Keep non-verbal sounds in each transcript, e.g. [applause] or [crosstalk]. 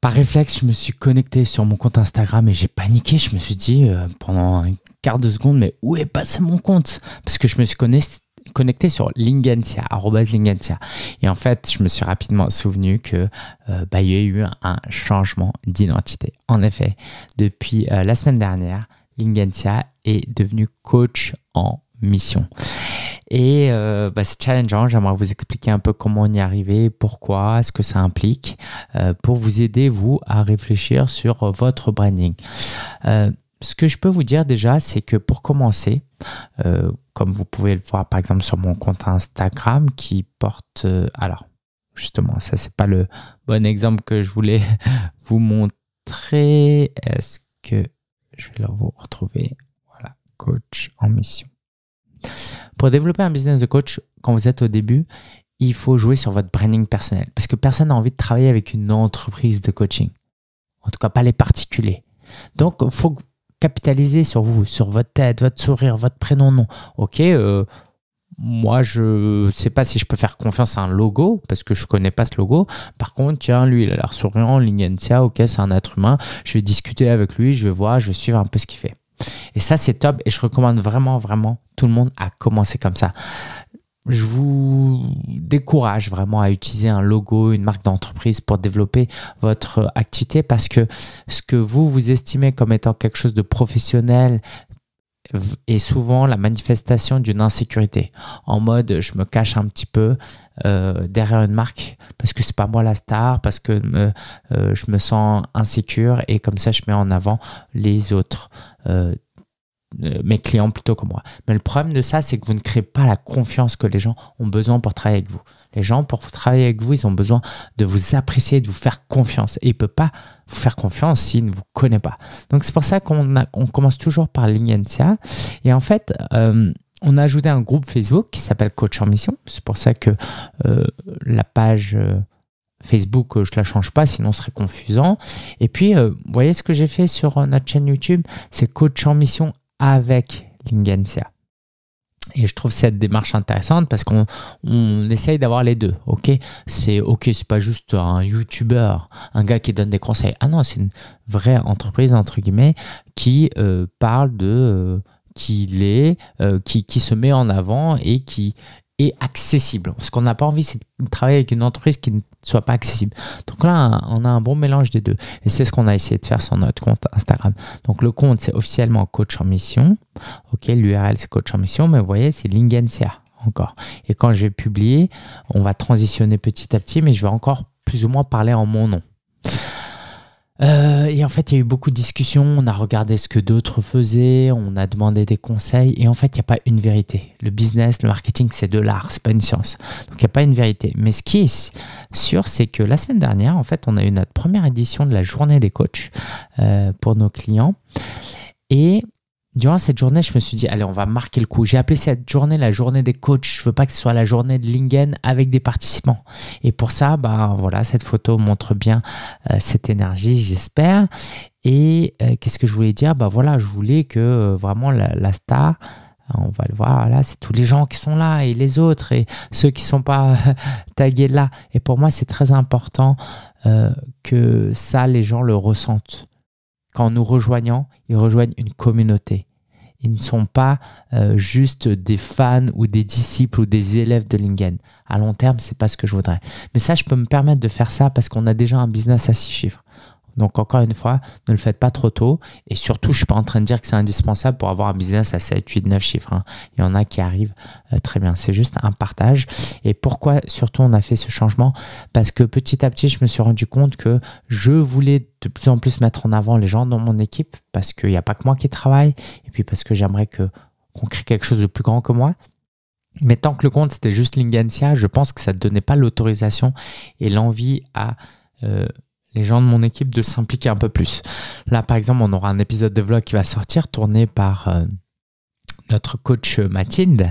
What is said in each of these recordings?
par réflexe, je me suis connecté sur mon compte Instagram et j'ai paniqué. Je me suis dit euh, pendant un quart de seconde, mais où est passé mon compte Parce que je me suis connecté sur Lingentia, Lingentia. Et en fait, je me suis rapidement souvenu que euh, bah, il y a eu un changement d'identité. En effet, depuis euh, la semaine dernière, Lingentia est devenu coach en mission. Et euh, bah, c'est challengeant, j'aimerais vous expliquer un peu comment on y arriver pourquoi, ce que ça implique, euh, pour vous aider, vous, à réfléchir sur euh, votre branding. ce que je peux vous dire déjà, c'est que pour commencer, comme vous pouvez le voir par exemple sur mon compte Instagram qui porte... alors, justement, ça, c'est pas le bon exemple que je voulais [laughs] vous montrer. Est-ce que je vais vous retrouver Voilà, coach en mission. Pour développer un business de coach, quand vous êtes au début, il faut jouer sur votre branding personnel. Parce que personne n'a envie de travailler avec une entreprise de coaching. En tout cas, pas les particuliers. Donc, il faut capitaliser sur vous, sur votre tête, votre sourire, votre prénom, nom. Ok, euh, moi, je ne sais pas si je peux faire confiance à un logo, parce que je ne connais pas ce logo. Par contre, tiens, lui, il a l'air souriant, Lingentia, ok, c'est un être humain. Je vais discuter avec lui, je vais voir, je vais suivre un peu ce qu'il fait. Et ça, c'est top. Et je recommande vraiment, vraiment tout le monde à commencer comme ça. Je vous décourage vraiment à utiliser un logo, une marque d'entreprise pour développer votre activité parce que ce que vous, vous estimez comme étant quelque chose de professionnel, est souvent la manifestation d'une insécurité. En mode, je me cache un petit peu euh, derrière une marque parce que c'est pas moi la star, parce que euh, je me sens insécure et comme ça, je mets en avant les autres. Euh, euh, mes clients plutôt que moi. Mais le problème de ça, c'est que vous ne créez pas la confiance que les gens ont besoin pour travailler avec vous. Les gens, pour travailler avec vous, ils ont besoin de vous apprécier, de vous faire confiance. Et ils ne peuvent pas vous faire confiance s'ils ne vous connaissent pas. Donc c'est pour ça qu'on on commence toujours par l'Ignencia. Et en fait, euh, on a ajouté un groupe Facebook qui s'appelle Coach en Mission. C'est pour ça que euh, la page... Facebook, je la change pas, sinon ce serait confusant. Et puis, vous voyez ce que j'ai fait sur notre chaîne YouTube C'est coach en mission avec l'Ingensia. Et je trouve cette démarche intéressante parce qu'on on essaye d'avoir les deux. Ok, c'est ok, c'est pas juste un YouTuber, un gars qui donne des conseils. Ah non, c'est une vraie entreprise entre guillemets qui euh, parle de euh, qui l'est, euh, qui, qui, se met en avant et qui et accessible. Ce qu'on n'a pas envie, c'est de travailler avec une entreprise qui ne soit pas accessible. Donc là, on a un bon mélange des deux. Et c'est ce qu'on a essayé de faire sur notre compte Instagram. Donc le compte, c'est officiellement Coach en Mission. OK, l'URL, c'est Coach en Mission, mais vous voyez, c'est Lingencia encore. Et quand je vais publier, on va transitionner petit à petit, mais je vais encore plus ou moins parler en mon nom. Euh, et en fait, il y a eu beaucoup de discussions, on a regardé ce que d'autres faisaient, on a demandé des conseils, et en fait, il n'y a pas une vérité. Le business, le marketing, c'est de l'art, c'est pas une science. Donc, il n'y a pas une vérité. Mais ce qui est sûr, c'est que la semaine dernière, en fait, on a eu notre première édition de la journée des coachs euh, pour nos clients. Et durant cette journée, je me suis dit, allez, on va marquer le coup. J'ai appelé cette journée la journée des coachs. Je veux pas que ce soit la journée de Lingen avec des participants. Et pour ça, bah voilà, cette photo montre bien euh, cette énergie, j'espère. Et euh, qu'est-ce que je voulais dire Bah voilà, je voulais que euh, vraiment la, star. On va le voir, là, c'est tous les gens qui sont là et les autres et ceux qui sont pas tagués là. Et pour moi, c'est très important que ça, les gens le ressentent. quand nous rejoignant, ils rejoignent une communauté ils ne sont pas euh, juste des fans ou des disciples ou des élèves de Lingen. À long terme, c'est pas ce que je voudrais. Mais ça, je peux me permettre de faire ça parce qu'on a déjà un business à six chiffres. Donc, encore une fois, ne le faites pas trop tôt. Et surtout, je ne suis pas en train de dire que c'est indispensable pour avoir un business à 7, 8, 9 chiffres. Hein. Il y en a qui arrivent euh, très bien. C'est juste un partage. Et pourquoi, surtout, on a fait ce changement Parce que petit à petit, je me suis rendu compte que je voulais de plus en plus mettre en avant les gens dans mon équipe parce qu'il n'y a pas que moi qui travaille. Et puis, parce que j'aimerais que qu'on crée quelque chose de plus grand que moi. Mais tant que le compte c'était juste Lingantia, je pense que ça ne donnait pas l'autorisation et l'envie à euh, les gens de mon équipe de s'impliquer un peu plus. Là, par exemple, on aura un épisode de vlog qui va sortir tourné par euh, notre coach euh, Mathilde,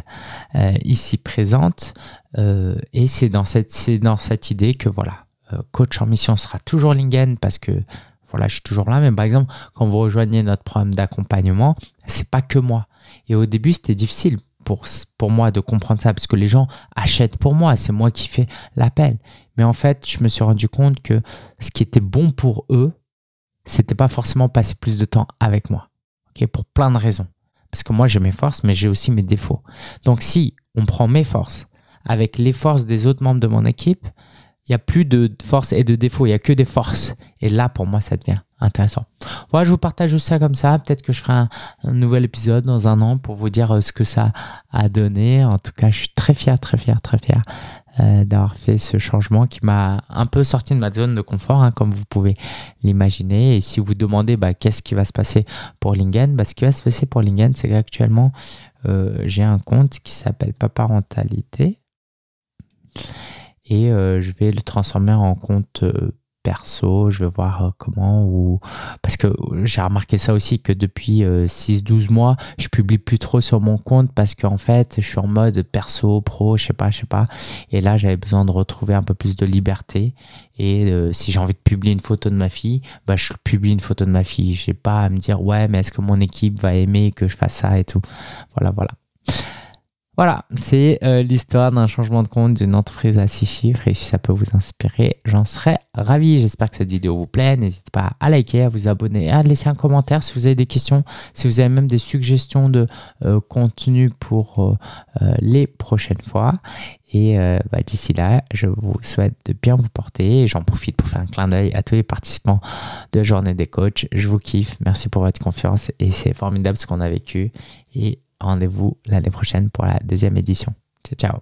euh, ici présente. et c'est dans, cette, dans cette idée que, voilà, coach en mission sera toujours Lingen parce que, voilà, je suis toujours là. Mais par exemple, quand vous rejoignez notre programme d'accompagnement, c'est pas que moi. Et au début, c'était difficile pour, moi de comprendre ça, parce que les gens achètent pour moi, c'est moi qui fais l'appel. Mais en fait, je me suis rendu compte que ce qui était bon pour eux, c'était pas forcément passer plus de temps avec moi, ok pour plein de raisons. Parce que moi, j'ai mes forces, mais j'ai aussi mes défauts. Donc si on prend mes forces avec les forces des autres membres de mon équipe, il n'y a plus de forces et de défauts, il n'y a que des forces. Et là, pour moi, ça devient intéressant. Voilà, je vous partage ça comme ça. Peut-être que je ferai un, nouvel épisode dans un an pour vous dire euh, ce que ça a donné. En tout cas, je suis très fier, très fier, très fier euh, d'avoir fait ce changement qui m'a un peu sorti de ma zone de confort, hein, comme vous pouvez l'imaginer. Et si vous demandez bah, qu'est-ce qui va se passer pour Lingen, bah, ce qui va se passer pour Lingen, c'est qu'actuellement, euh, j'ai un compte qui s'appelle Paparentalité et je vais le transformer en compte perso, je vais voir euh, comment ou parce que j'ai remarqué ça aussi que depuis 6-12 euh, mois, je publie plus trop sur mon compte parce qu'en fait, je suis en mode perso, pro, je sais pas, je sais pas. Et là, j'avais besoin de retrouver un peu plus de liberté et euh, si j'ai envie de publier une photo de ma fille, bah je publie une photo de ma fille, j'ai pas à me dire ouais, mais est-ce que mon équipe va aimer que je fasse ça et tout. Voilà, voilà. Voilà, c'est euh, l'histoire d'un changement de compte d'une entreprise à six chiffres et si ça peut vous inspirer, j'en serais ravi. J'espère que cette vidéo vous plaît. N'hésitez pas à liker, à vous abonner, à laisser un commentaire si vous avez des questions, si vous avez même des suggestions de euh, contenu pour euh, les prochaines fois. Et bah, d'ici là, je vous souhaite de bien vous porter et j'en profite pour faire un clin d'œil à tous les participants de Journée des Coachs. Je vous kiffe, merci pour votre confiance et c'est formidable ce qu'on a vécu. Et rendez-vous l'année prochaine pour la deuxième édition. Ciao, ciao